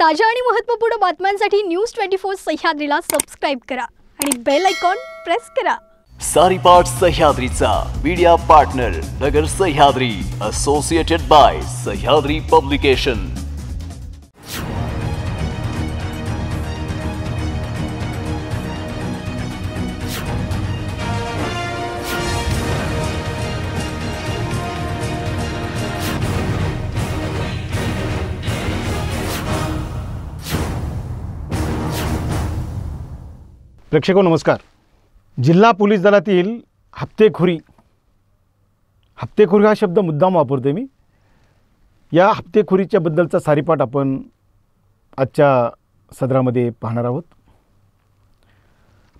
ताज्या आणि महत्त्वपूर्ण बातम्यांसाठी न्यूज ट्वेंटी फोर सह्याद्रीला सबस्क्राईब करा आणि बेल आयकॉन प्रेस करा सह्याद्री सह्याद्रीचा media partner Nagar Sahyadri associated by Sahyadri publication प्रेक्षको नमस्कार जिल्हा पोलीस दलातील हप्तेखोरी हप्तेखोरी हा शब्द मुद्दाम वापरतोय मी या हप्तेखोरीच्याबद्दलचा सारीपाठ आपण आजच्या सदरामध्ये पाहणार आहोत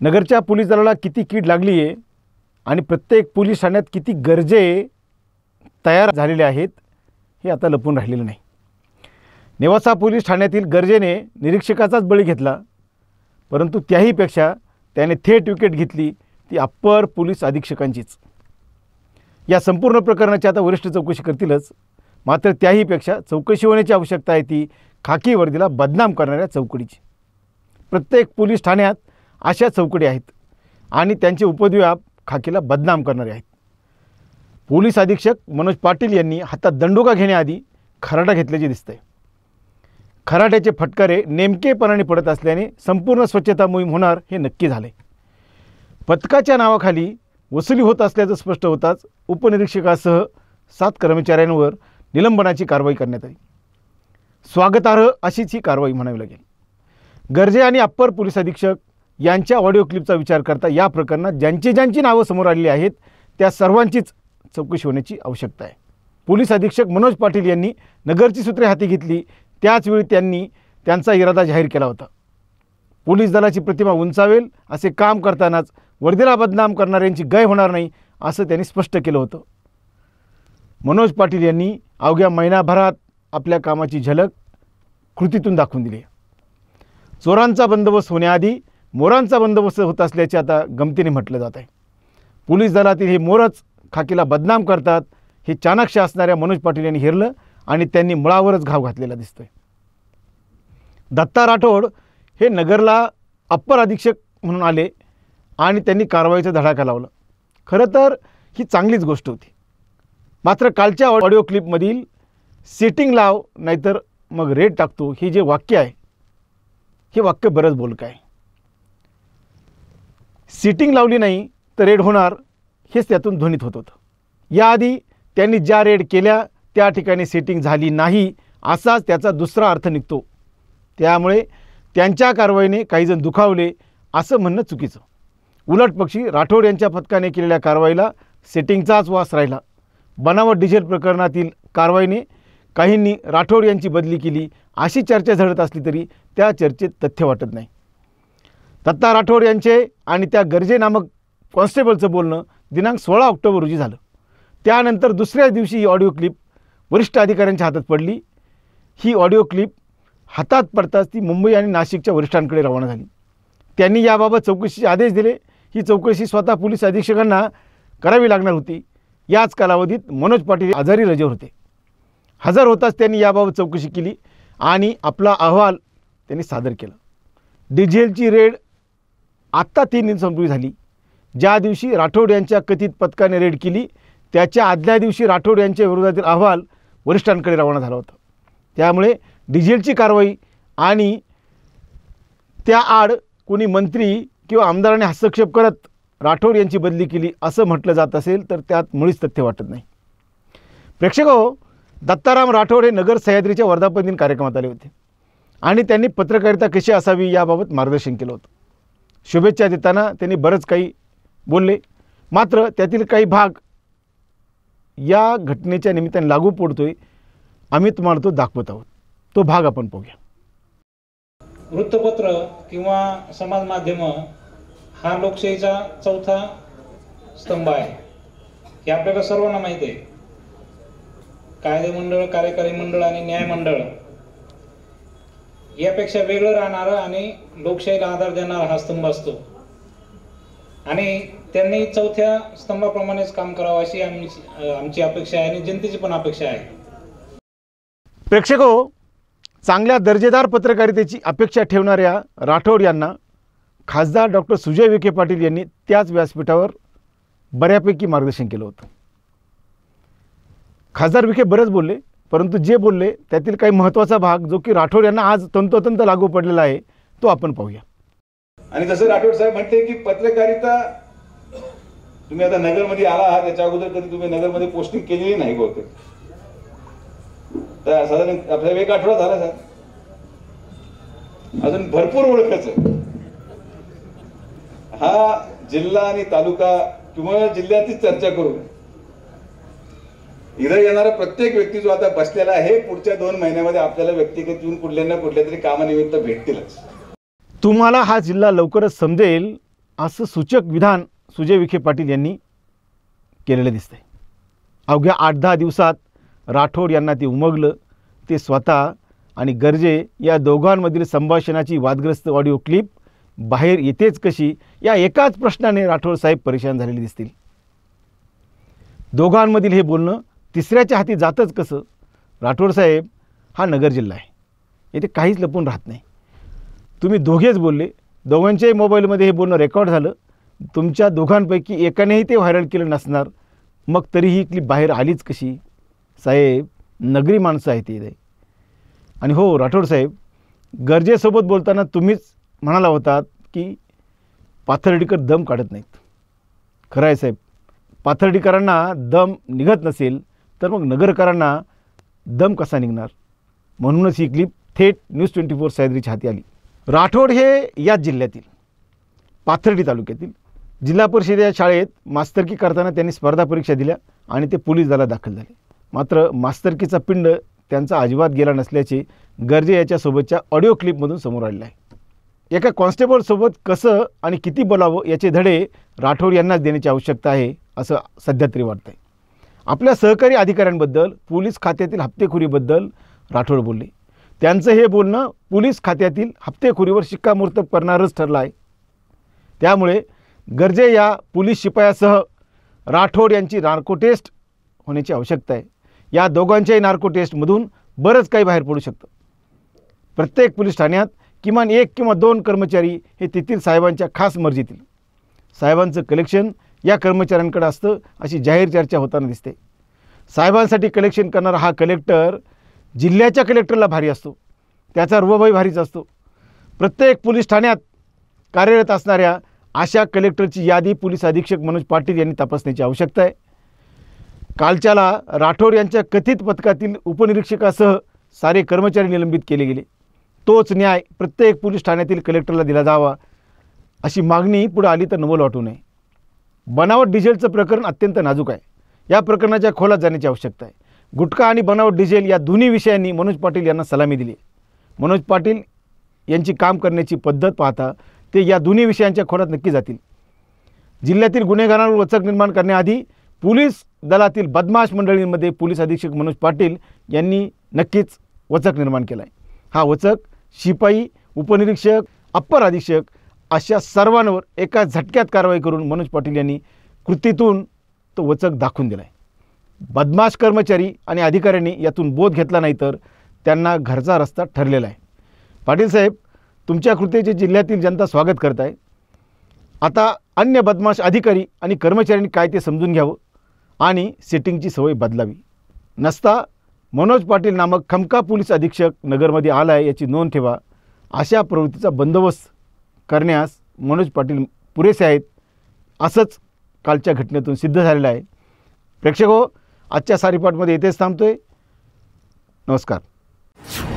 नगरच्या पोलीस दलाला किती कीड लागली आहे आणि प्रत्येक पोलीस ठाण्यात किती गरजे तयार झालेले आहेत हे आता लपून राहिलेलं नाही नेवासा पोलीस ठाण्यातील गरजेने निरीक्षकाचाच बळी घेतला परंतु त्याहीपेक्षा त्याने थेट विकेट घेतली ती अप्पर पोलीस अधीक्षकांचीच या संपूर्ण प्रकरणाची आता वरिष्ठ चौकशी करतीलच मात्र त्याहीपेक्षा चौकशी होण्याची आवश्यकता आहे ती खाकी वर्दीला बदनाम करणाऱ्या चौकडीची प्रत्येक पोलीस ठाण्यात अशा चौकडी आहेत आणि त्यांचे उपद्व्याप खाकीला बदनाम करणारे आहेत पोलीस अधीक्षक मनोज पाटील यांनी हातात दंडोका घेण्याआधी खराटा घेतल्याचे दिसतंय खराट्याचे फटकारे नेमकेपणाने पडत असल्याने संपूर्ण स्वच्छता मोहीम होणार हे नक्की झाले पथकाच्या नावाखाली वसुली होत असल्याचं स्पष्ट होताच उपनिरीक्षकासह सात कर्मचाऱ्यांवर निलंबनाची कारवाई करण्यात आली स्वागतार्ह अशीच ही कारवाई म्हणावी लागेल गर्जे आणि अप्पर पोलीस अधीक्षक यांच्या ऑडिओ क्लिपचा विचार करता या प्रकरणात ज्यांची ज्यांची नावं समोर आलेली आहेत त्या सर्वांचीच चौकशी होण्याची आवश्यकता आहे पोलीस अधीक्षक मनोज पाटील यांनी नगरची सूत्रे हाती घेतली त्याचवेळी त्यांनी त्यांचा इरादा जाहीर केला होता पोलीस दलाची प्रतिमा उंचावेल असे काम करतानाच वर्दीला बदनाम करणाऱ्यांची गय होणार नाही असं त्यांनी स्पष्ट केलं होतं मनोज पाटील यांनी अवघ्या महिनाभरात आपल्या कामाची झलक कृतीतून दाखवून दिली चोरांचा बंदोबस्त होण्याआधी मोरांचा बंदोबस्त होत असल्याचे आता गमतीने म्हटलं जात आहे पोलीस दलातील हे मोरच खाकीला बदनाम करतात हे चाणक्य असणाऱ्या मनोज पाटील यांनी हेरलं आणि त्यांनी मुळावरच घाव घातलेला दिसतोय दत्ता राठोड हे नगरला अप्पर अधीक्षक म्हणून आले आणि त्यांनी कारवाईचा धडाका लावला खरं तर ही चांगलीच गोष्ट होती मात्र कालच्या ऑडिओ क्लिपमधील सिटिंग लाव नाहीतर मग रेड टाकतो हे जे वाक्य आहे हे वाक्य बरंच बोलकं आहे सिटिंग लावली नाही तर रेड होणार हेच त्यातून ध्वनीत होत होतं याआधी त्यांनी ज्या रेड केल्या त्या ठिकाणी सेटिंग झाली नाही असाच त्याचा दुसरा अर्थ निघतो त्यामुळे त्यांच्या कारवाईने काहीजण दुखावले असं म्हणणं चुकीचं उलट पक्षी राठोड यांच्या पथकाने केलेल्या कारवाईला सेटिंगचाच वास राहिला बनावट डिझेल प्रकरणातील कारवाईने काहींनी राठोड यांची बदली केली अशी चर्चा झडत असली तरी त्या चर्चेत तथ्य वाटत नाही दत्ता राठोड यांचे आणि त्या गरजे नामक कॉन्स्टेबलचं बोलणं दिनांक सोळा ऑक्टोबर रोजी झालं त्यानंतर दुसऱ्या दिवशी ही ऑडिओ क्लिप वरिष्ठ अधिकाऱ्यांच्या हातात पडली ही ऑडिओ क्लिप हातात पडताच ती मुंबई आणि नाशिकच्या वरिष्ठांकडे रवाना झाली त्यांनी याबाबत चौकशीचे आदेश दिले ही चौकशी स्वतः पोलीस अधीक्षकांना करावी लागणार होती याच कालावधीत मनोज पाटील आजारी रजेवर होते हजर होताच त्यांनी याबाबत चौकशी केली आणि आपला अहवाल त्यांनी सादर केला डिझेलची रेड आत्ता तीन दिवसांपूर्वी झाली ज्या दिवशी राठोड यांच्या कथित पथकाने रेड केली त्याच्या आदल्या दिवशी राठोड यांच्या विरोधातील अहवाल वरिष्ठांकडे रवाना झालं होतं त्यामुळे डिझेलची कारवाई आणि त्या आड कोणी मंत्री किंवा आमदाराने हस्तक्षेप करत राठोड यांची बदली केली असं म्हटलं जात असेल तर त्यात मुळीच तथ्य वाटत नाही प्रेक्षको हो, दत्ताराम राठोड हे नगर सह्याद्रीच्या वर्धापन दिन कार्यक्रमात आले होते आणि त्यांनी पत्रकारिता कशी असावी याबाबत मार्गदर्शन केलं होतं शुभेच्छा देताना त्यांनी बरंच काही बोलले मात्र त्यातील काही भाग या घटनेच्या निमित्ताने लागू पडतोय आम्ही तुम्हाला तो दाखवत आहोत तो भाग आपण बघूया वृत्तपत्र किंवा समाज माध्यम हा लोकशाहीचा चौथा स्तंभ आहे हे आपल्याला सर्वांना माहीत आहे कायदे मंडळ कार्यकारी मंडळ आणि न्याय मंडळ यापेक्षा वेगळं राहणार आणि लोकशाहीला आधार देणारा हा स्तंभ असतो आणि त्यांनी चौथ्या स्तंभाप्रमाणेच काम करावं अशी आमची आमची अपेक्षा आहे आणि जनतेची पण अपेक्षा आहे प्रेक्षको चांगल्या दर्जेदार पत्रकारितेची अपेक्षा ठेवणाऱ्या राठोड यांना खासदार डॉक्टर सुजय विखे पाटील यांनी त्याच व्यासपीठावर बऱ्यापैकी मार्गदर्शन केलं होतं खासदार विखे बरंच बोलले परंतु जे बोलले त्यातील काही महत्त्वाचा भाग जो की राठोड यांना आज तंतोतंत लागू पडलेला आहे तो आपण पाहूया आणि जसं राठोड साहेब म्हणते की पत्रकारिता तुम्ही आता नगरमध्ये आला आहात त्याच्या अगोदर कधी तुम्ही नगरमध्ये पोस्टिंग केलेली नाही बहुतेक तर साधारण आपल्या एक आठवडा झाला सर अजून भरपूर ओळखच हा जिल्हा आणि तालुका किंवा जिल्ह्यातच चर्चा करू इथं येणारा प्रत्येक व्यक्ती जो आता बसलेला आहे पुढच्या दोन महिन्यामध्ये आपल्याला व्यक्तिगत येऊन कुठल्या ना कुठल्या तरी कामानिमित्त भेटतीलच तुम्हाला हा जिल्हा लवकरच समजेल असं सूचक विधान सुजय विखे पाटील यांनी केलेलं दिसतंय अवघ्या आठ दहा दिवसात राठोड यांना ते उमगलं ते स्वतः आणि गर्जे या दोघांमधील संभाषणाची वादग्रस्त ऑडिओ क्लिप बाहेर येतेच कशी या एकाच प्रश्नाने राठोड साहेब परेशान झालेले दिसतील दोघांमधील हे बोलणं तिसऱ्याच्या हाती जातंच कसं राठोड साहेब हा नगर जिल्हा आहे येथे काहीच लपून राहत नाही तुम्ही दोघेच बोलले दोघांच्याही मोबाईलमध्ये हे बोलणं रेकॉर्ड झालं तुमच्या दोघांपैकी एकानेही ते व्हायरल केलं नसणार मग तरीही क्लिप बाहेर आलीच कशी साहेब नगरी माणसं आहेत इथे आणि हो राठोड साहेब गरजेसोबत बोलताना तुम्हीच म्हणाला होतात की पाथर्डीकर दम काढत नाहीत खरं आहे साहेब पाथर्डीकरांना दम निघत नसेल तर मग नगरकरांना दम कसा निघणार म्हणूनच ही क्लिप थेट न्यूज ट्वेंटी फोर सह्याद्रीच्या हाती आली राठोड हे याच जिल्ह्यातील पाथर्डी तालुक्यातील जिल्हा परिषदेच्या या शाळेत मास्तरकी करताना त्यांनी स्पर्धा परीक्षा दिल्या आणि ते पोलीस दलात दाखल झाले मात्र मास्तरकीचा पिंड त्यांचा अजिबात गेला नसल्याचे गर्जे याच्यासोबतच्या ऑडिओ क्लिपमधून समोर आलेलं आहे एका कॉन्स्टेबलसोबत कसं आणि किती बोलावं याचे धडे राठोड यांनाच देण्याची आवश्यकता आहे असं सध्या तरी वाटतं आपल्या सहकारी अधिकाऱ्यांबद्दल पोलीस खात्यातील हप्तेखोरीबद्दल राठोड बोलले त्यांचं हे बोलणं पोलीस खात्यातील हप्तेखोरीवर शिक्कामोर्तब करणारच ठरलं आहे त्यामुळे गरजे या पोलीस शिपायासह राठोड यांची राणको टेस्ट होण्याची आवश्यकता आहे या दोघांच्याही नार्को टेस्टमधून बरंच काही बाहेर पडू शकतं प्रत्येक पोलीस ठाण्यात किमान एक किंवा दोन कर्मचारी हे तेथील साहेबांच्या खास मर्जीतील साहेबांचं कलेक्शन या कर्मचाऱ्यांकडे असतं अशी जाहीर चर्चा होताना दिसते साहेबांसाठी कलेक्शन करणारा हा कलेक्टर जिल्ह्याच्या कलेक्टरला भारी असतो त्याचा रुबाबाई भारीच असतो प्रत्येक पोलीस ठाण्यात कार्यरत असणाऱ्या अशा कलेक्टरची यादी पोलीस अधीक्षक मनोज पाटील यांनी तपासण्याची आवश्यकता आहे कालच्याला राठोड यांच्या कथित पथकातील उपनिरीक्षकासह सारे कर्मचारी निलंबित केले गेले तोच न्याय प्रत्येक पोलीस ठाण्यातील कलेक्टरला दिला जावा अशी मागणी पुढे आली तर नवल वाटू नये बनावट डिझेलचं प्रकरण अत्यंत नाजूक आहे या प्रकरणाच्या खोलात जाण्याची आवश्यकता आहे गुटखा आणि बनावट डिझेल या दोन्ही विषयांनी मनोज पाटील यांना सलामी दिली मनोज पाटील यांची काम करण्याची पद्धत पाहता ते या दोन्ही विषयांच्या खोलात नक्की जातील जिल्ह्यातील गुन्हेगारांवर वचक निर्माण करण्याआधी पोलीस दलातील बदमाश मंडळींमध्ये पोलीस अधीक्षक मनोज पाटील यांनी नक्कीच वचक निर्माण केला आहे हा वचक शिपाई उपनिरीक्षक अप्पर अधीक्षक अशा सर्वांवर एका झटक्यात कारवाई करून मनोज पाटील यांनी कृतीतून तो वचक दाखवून दिला आहे बदमाश कर्मचारी आणि अधिकाऱ्यांनी यातून बोध घेतला नाही तर त्यांना घरचा रस्ता ठरलेला आहे पाटील साहेब तुमच्या कृतीचे जिल्ह्यातील जनता स्वागत करत आहे आता अन्य बदमाश अधिकारी आणि कर्मचाऱ्यांनी काय ते समजून घ्यावं आणि सेटिंगची सवय बदलावी नसता मनोज पाटील नामक खमका पोलीस अधीक्षक नगरमध्ये आला आहे याची नोंद ठेवा अशा प्रवृत्तीचा बंदोबस्त करण्यास मनोज पाटील पुरेसे आहेत असंच कालच्या घटनेतून सिद्ध झालेलं आहे प्रेक्षक हो आजच्या सारीपाठमध्ये येथेच थांबतो आहे नमस्कार